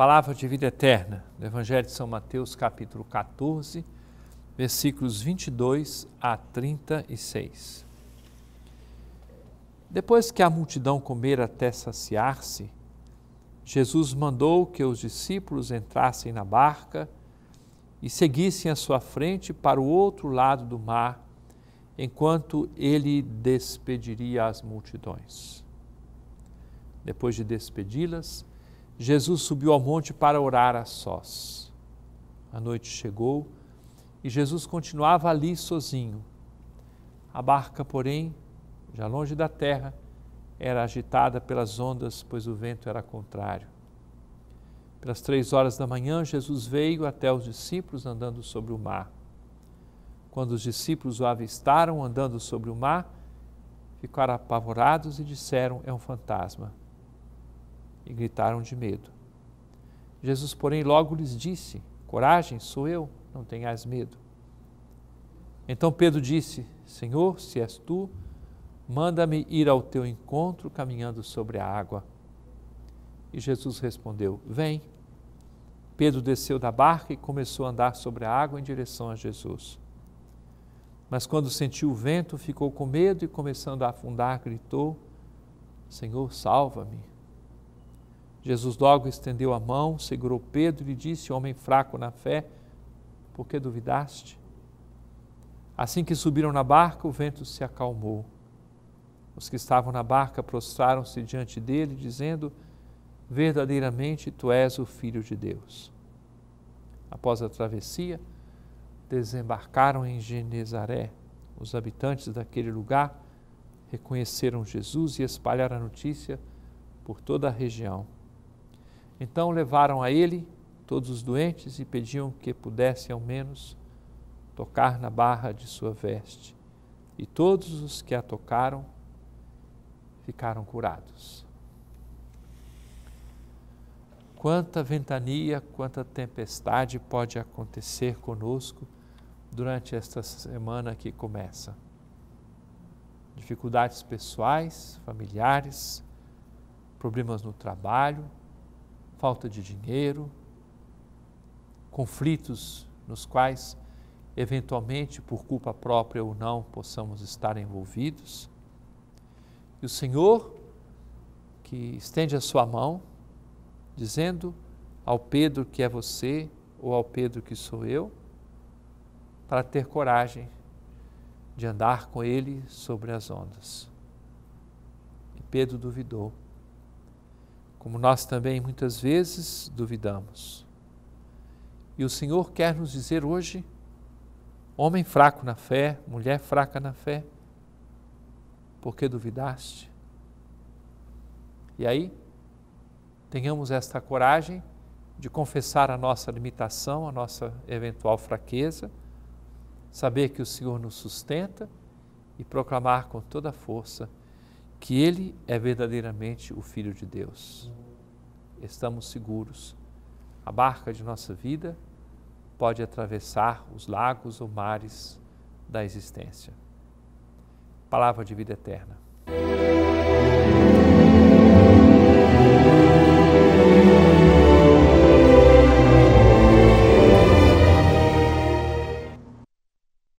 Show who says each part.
Speaker 1: palavra de vida eterna, do Evangelho de São Mateus, capítulo 14, versículos 22 a 36. Depois que a multidão comer até saciar-se, Jesus mandou que os discípulos entrassem na barca e seguissem à sua frente para o outro lado do mar, enquanto ele despediria as multidões. Depois de despedi-las, Jesus subiu ao monte para orar a sós. A noite chegou e Jesus continuava ali sozinho. A barca, porém, já longe da terra, era agitada pelas ondas, pois o vento era contrário. Pelas três horas da manhã, Jesus veio até os discípulos andando sobre o mar. Quando os discípulos o avistaram andando sobre o mar, ficaram apavorados e disseram: É um fantasma e gritaram de medo. Jesus, porém, logo lhes disse: Coragem, sou eu, não tenhas medo. Então Pedro disse: Senhor, se és tu, manda-me ir ao teu encontro caminhando sobre a água. E Jesus respondeu: Vem. Pedro desceu da barca e começou a andar sobre a água em direção a Jesus. Mas quando sentiu o vento, ficou com medo e, começando a afundar, gritou: Senhor, salva-me. Jesus logo estendeu a mão, segurou Pedro e disse: Homem fraco na fé, por que duvidaste? Assim que subiram na barca, o vento se acalmou. Os que estavam na barca prostraram-se diante dele, dizendo: Verdadeiramente tu és o Filho de Deus. Após a travessia, desembarcaram em Genezaré. Os habitantes daquele lugar reconheceram Jesus e espalharam a notícia por toda a região. Então levaram a ele todos os doentes e pediam que pudesse ao menos tocar na barra de sua veste. E todos os que a tocaram ficaram curados. Quanta ventania, quanta tempestade pode acontecer conosco durante esta semana que começa. Dificuldades pessoais, familiares, problemas no trabalho, falta de dinheiro, conflitos nos quais, eventualmente, por culpa própria ou não, possamos estar envolvidos. E o Senhor, que estende a sua mão, dizendo ao Pedro que é você ou ao Pedro que sou eu, para ter coragem de andar com ele sobre as ondas. E Pedro duvidou como nós também muitas vezes duvidamos. E o Senhor quer nos dizer hoje, homem fraco na fé, mulher fraca na fé, porque duvidaste? E aí, tenhamos esta coragem de confessar a nossa limitação, a nossa eventual fraqueza, saber que o Senhor nos sustenta e proclamar com toda a força que ele é verdadeiramente o Filho de Deus. Estamos seguros. A barca de nossa vida pode atravessar os lagos ou mares da existência. Palavra de vida eterna.